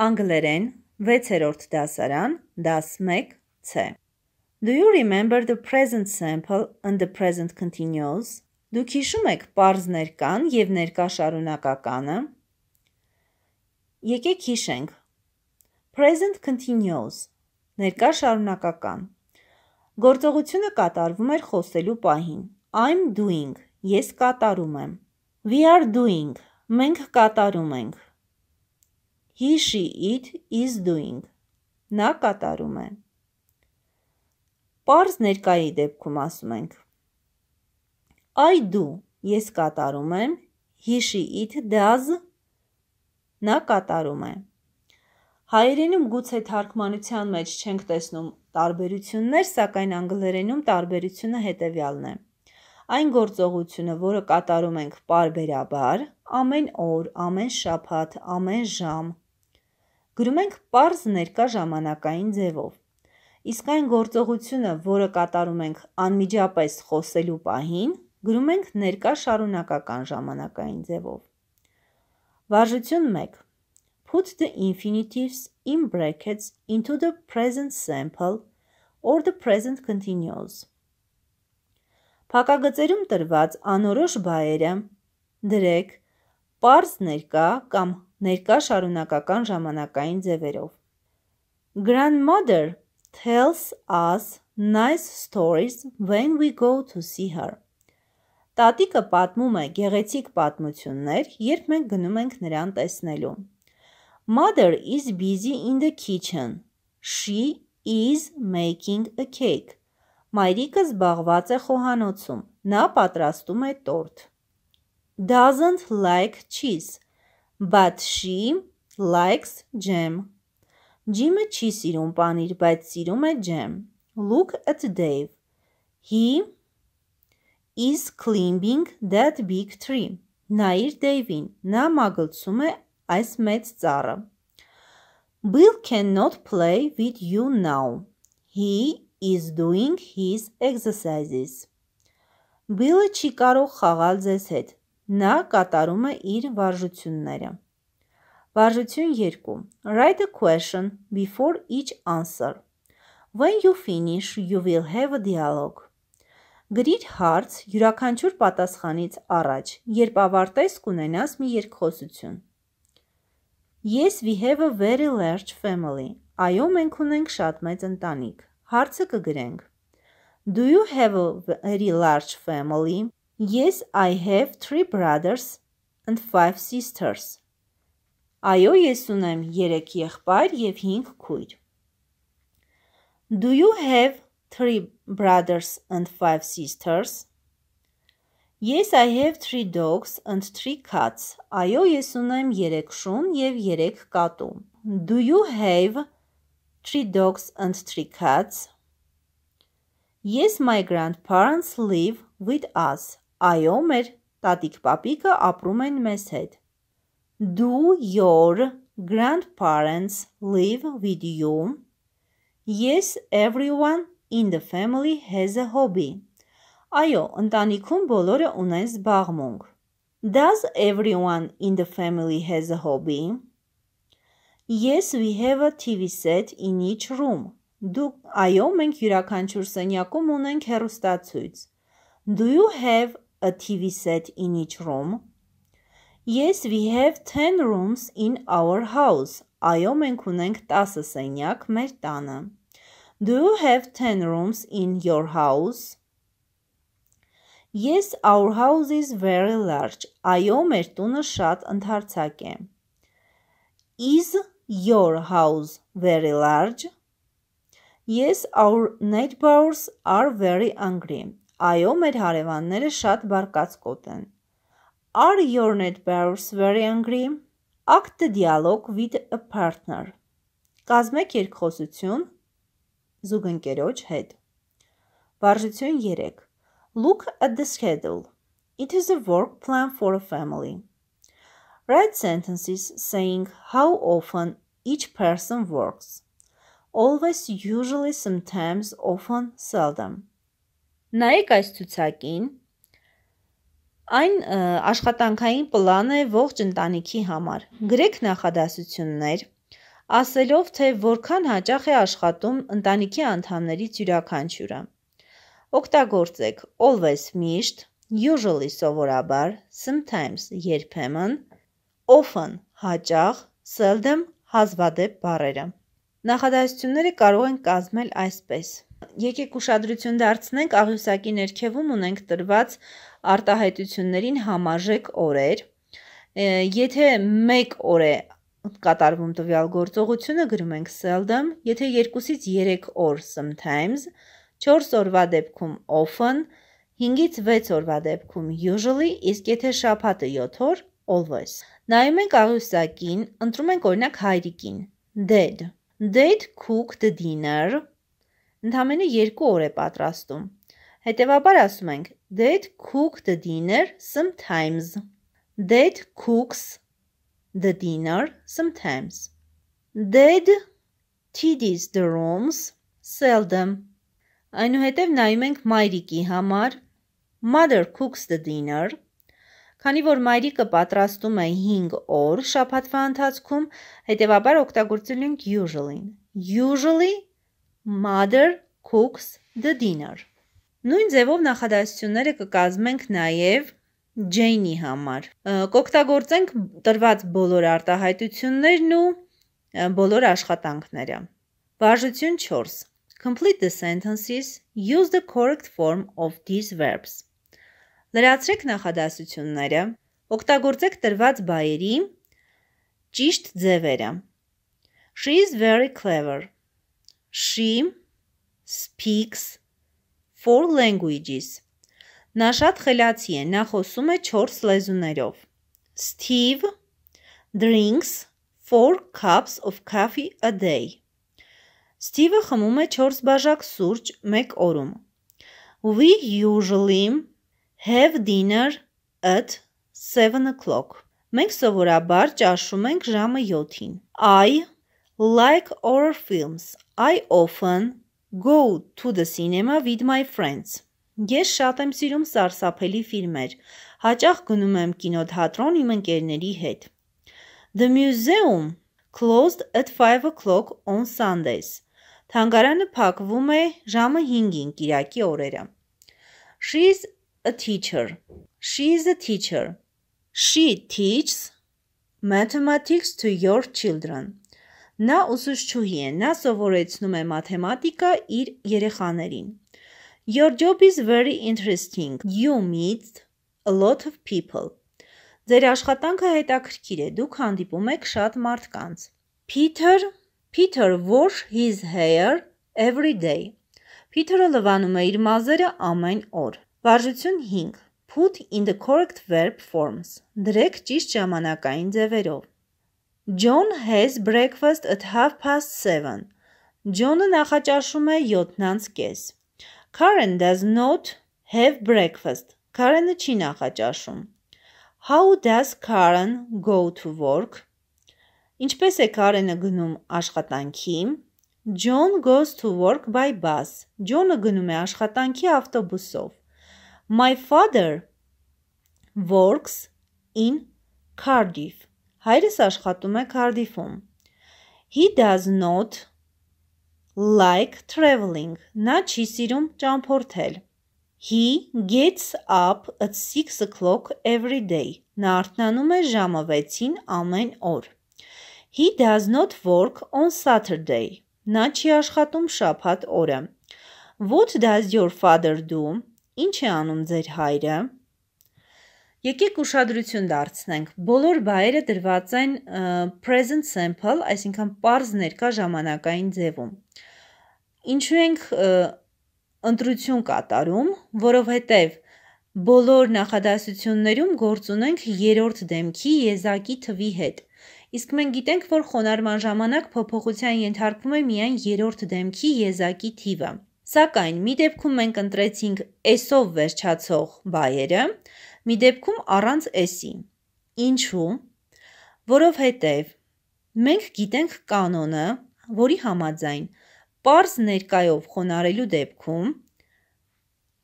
Անգլերեն 6-րդ դասարան, դաս 1 C. Do you remember the present sample and the present continuous? Դուք հիշում եք པարզ ներկան եւ ներկա շարունակականը։ Եկեք հիշենք։ Present continuous ներկա շարունակական։ Գործողությունը կատարվում էր խոսելու պահին։ I'm doing, ես կատարում եմ։ We are doing, մենք կատարում ենք։ Հիշի it is doing։ Նա կատարում է։ Պարզ ներկայի դեպքում ասում ենք. I do, ես կատարում եմ, he she it does նա կատարում է։ Հայերենում գուցե թարգմանության մեջ չենք տեսնում տարբերություններ, սակայն անգլերենում տարբերությունը հետևյալն է։ Այն գործողությունը, որը կատարում ենք պարբերաբար, ամեն օր, ամեն շաբաթ, ամեն ժամ, գրում ենք པարզ ներկա ժամանակային ձևով։ Իսկ այն գործողությունը, որը կատարում ենք անմիջապես խոսելու պահին, գրում ենք ներկա շարունակական ժամանակային ձևով։ Վարժություն 1. Put the infinitives in brackets into the present sample or the present continuous։ Փակագծերում տրված անորոշ բայերը դրեք պարզ ներկա կամ ներկա շարունակական ժամանակային ձևերով։ Grandmother tells us nice stories when we go to see her. Տատիկը պատմում է գեղեցիկ պատմություններ, երբ մենք գնում ենք նրան տեսնելու։ Mother is busy in the kitchen. She is making a cake. Մայրիկը զբաղված է խոհանոցում։ Նա պատրաստում է տորտ doesn't like cheese, but she likes jam. Jim-ը չի սիրում պանիր, բայց սիրում է jam. Look at Dave. He is climbing that big tree. Նայիր Դեյվին, նա մագլցում է այս մեծ ծառը։ Bill cannot play with you now. He is doing his exercises. Bill-ը չի կարող խաղալ ձեզ հետ, Նա կատարում է իր վարժությունները։ Վարժություն 2. Write a question before each answer. When you finish, you will have a dialogue. Գրիր հարց յուրաքանչյուր պատասխանից առաջ, երբ ավարտես կունենաս մի երկխոսություն։ Yes, we have a very large family. Այո, մենք ունենք շատ մեծ ընտանիք։ Հարցը կգրենք. Do you have a very large family? Yes, I have three brothers and five sisters. Այո, ես ունեմ 3 եղբայր եւ 5 քույր։ Do you have three brothers and five sisters? Yes, I have three dogs and three cats. Այո, ես ունեմ 3 շուն եւ 3 կատու։ Do you have three dogs and three cats? Yes, my grandparents live with us. Այո, մեր տատիկ պապիկը ապրում են մեզ հետ։ Do your grandparents live with you? Yes, everyone in the family has a hobby. Այո, ընտանիքում բոլորը ունեն զբաղմունք։ Does everyone in the family has a hobby? Yes, we have a TV set in each room. Դու այո, մենք յուրաքանչյուր սենյակում ունենք հեռուստացույց։ Do you have a TV set in each room? Yes, we have 10 rooms in our house. Այո, մենք ունենք 10 սենյակ մեր տանը։ Do you have 10 rooms in your house? Yes, our house is very large. Այո, մեր տունը շատ ընդարձակ է։ Is your house very large? Yes, our neighbors are very angry. Այո, մեր հարևանները շատ բարկացկոտ են։ Are your neighbors very angry? Act the dialogue with a partner. Կազմեք երկխոսություն զուգընկերոջ հետ։ Վարժություն 3. Look at the schedule. It is a work plan for a family. Write sentences saying how often each person works. Always, usually, sometimes, often, seldom. Նայեք այս ցուցակին։ Այն աշխատանքային պլան է ողջ ընտանիքի համար։ Գրեք նախադասություններ, ասելով, թե որքան հաճախ է աշխատում ընտանիքի անդամներից յուրաքանչյուրը։ Օգտագործեք always միշտ, usually սովորաբար, sometimes երբեմն, often հաճախ, seldom հազվադեպ բառերը։ Նախադասությունները կարող են կազմել այսպես. Եկեք ուշադրություն դարձնենք աղյուսակի ներքևում ունենք տրված արտահայտություններին համաժեք օրեր։ Եթե 1 օր է կատարվում տվյալ գործողությունը, գրում ենք seldom, եթե 2-ից 3 օր sometimes, 4 օրվա դեպքում often, 5-ից 6 օրվա դեպքում usually, իսկ եթե շաբաթը 7 օր always։ Նայում ենք աղյուսակին, ընտրում ենք օրինակ հայրիկին, dad, dad cooked dinner ընդամենը երկու օր է պատրաստում։ Հետևաբար ասում ենք that cooked the dinner sometimes։ That cooks the dinner sometimes։ Dad tidies the rooms seldom։ Այնուհետև նայում ենք մայրիկի համար mother cooks the dinner Քանի որ մայրիկը պատրաստում է 5 օր շաբաթվա ընթացքում, հետևաբար օգտագործել ենք usually-ն։ Usually Mother cooks the dinner։ Նույն ձևով նախադասությունները կկազմենք նաև Ջեյնի համար։ Կօգտագործենք տրված բոլոր արտահայտություններն ու բոլոր աշխատանքները։ Բաժություն 4. Complete the sentences, use the correct form of these verbs։ Լրացրեք նախադասությունները, օգտագործեք տրված բայերի ճիշտ ձևերը։ She is very clever։ She speaks four languages. Նա շատ խելացի է, նա խոսում է 4 լեզուներով։ Steve drinks 4 cups of coffee a day. Steve-ը խմում է 4 բաժակ սուրճ մեկ օրում։ We usually have dinner at 7 o'clock. Մենք սովորաբար ճաշում ենք ժամը 7-ին։ I Like horror films, I often go to the cinema with my friends. Ես շատ եմ սիրում սարսափելի ֆիլմեր։ Հաճախ գնում եմ կինոթատրոն իմ ընկերների հետ։ The museum closed at 5 o'clock on Sundays. Թանգարանը փակվում է ժամը 5-ին Կիրակի օրերը։ She is a teacher. She is a teacher. She teaches mathematics to your children. Նա ուսուցչուհի է, նա սովորեցնում է մաթեմատիկա իր երեխաներին։ Your job is very interesting. You meet a lot of people. Ձեր աշխատանքը հետաքրքիր է, դուք հանդիպում եք շատ մարդկանց։ Peter, Peter wash his hair every day. Peter-ը լվանում է իր մազերը ամեն օր։ Վարժություն 5. Put in the correct verb forms. Դրեք ճիշտ ժամանակային ձևերով։ John has breakfast at half past 7. John-ը նախաճաշում է 7-ից Karen does not have breakfast. Karen-ը չի նախաճաշում։ How does Karen go to work? Ինչպես է Karen-ը գնում աշխատանքի։ John goes to work by bus. John-ը գնում է աշխատանքի ավտոբուսով։ My father works in Cardiff. Հայրս աշխատում է Cardiff-ում։ He does not like traveling։ Նա չի սիրում ճամփորդել։ He gets up at 6 o'clock every day։ Նա արթնանում է ժամը 6-ին ամեն օր։ He does not work on Saturday։ Նա չի աշխատում շաբաթ օրը։ What does your father do։ Ինչ է անում ձեր հայրը։ Եկեք ուշադրություն դարձնենք։ Բոլոր բայերը դրված են present simple, այսինքն པարզ ներկա ժամանակային ձևում։ Ինչու ենք ընտրություն կատարում, որովհետև բոլոր նախադասություններում գործ ունենք երրորդ դեմքի եզակի թվի հետ։ Իսկ մենք գիտենք, որ խոնարհման ժամանակ փոփոխության ենթարկվում է միայն երրորդ դեմքի եզակի թիվը։ Սակայն մի դեպքում մենք ընտրեցինք «էսով» վերջացող բայերը, մի դեպքում առանց s-ի։ Ինչու՞։ Որովհետև մենք գիտենք կանոնը, որի համաձայն པարզ ներկայով խոնարելու դեպքում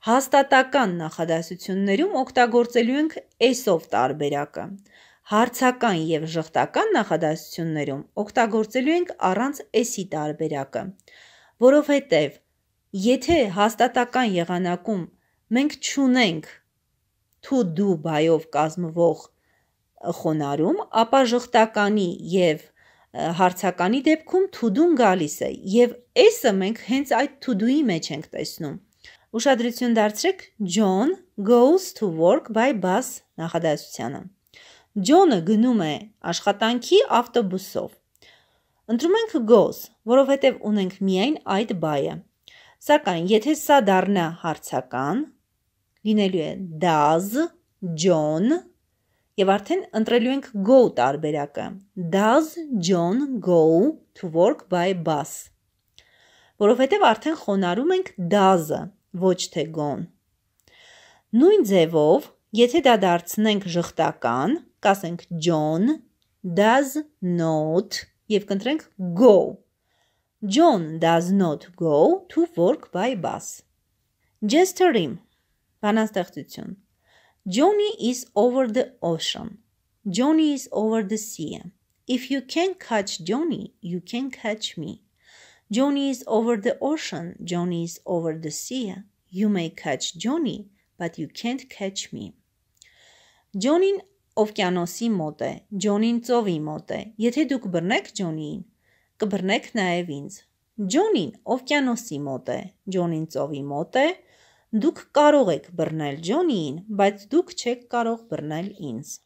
հաստատական նախադասություններում օգտագործելու ենք s-ով տարբերակը։ Հարցական եւ ժխտական նախադասություններում օգտագործելու ենք առանց s-ի տարբերակը, որովհետեւ եթե հաստատական եղանակում մենք չունենք to-do-by-ով կազմվող խոնարհում, ապա ժխտականի եւ հարցականի դեպքում to-do-ն գալիս է եւ s-ը մենք հենց այդ to-do-ի մեջ ենք տեսնում։ Ուշադրություն դարձրեք John goes to work by bus նախադասությանը։ John-ը գնում է աշխատանքի ավտոբուսով։ Ընտրում ենք goes, որովհետև ունենք միայն այդ by-ը։ Սակայն եթե սա դառնա հարցական, լինելու է does, John եւ արդեն ընտրելու ենք go տարբերակը։ Does John go to work by bus? Որովհետեւ արդեն խոնարում ենք does-ը, ոչ թե go-ն։ Նույն ձևով, եթե դա դարձնենք ժխտական, կասենք John does not եւ կընտրենք go John does not go to work by bus. Gesture-ը Բանաստեղծություն։ Johnny is over the ocean. Johnny is over the sea. If you can catch Johnny, you can catch me. Johnny is over the ocean. Johnny is over the sea. You may catch Johnny, but you can't catch me. Johnny-ն օվկիանոսի մոտ է, Johnny-ն ծովի մոտ է։ Եթե դուք բռնեք Johnny-ին, կբռնեք նաև ինձ։ Johnny-ն օվկիանոսի մոտ է, Johnny-ն ծովի մոտ է, Johnny Դուք կարող եք բռնել Ջոնիին, բայց դուք չեք կարող բռնել ինձ։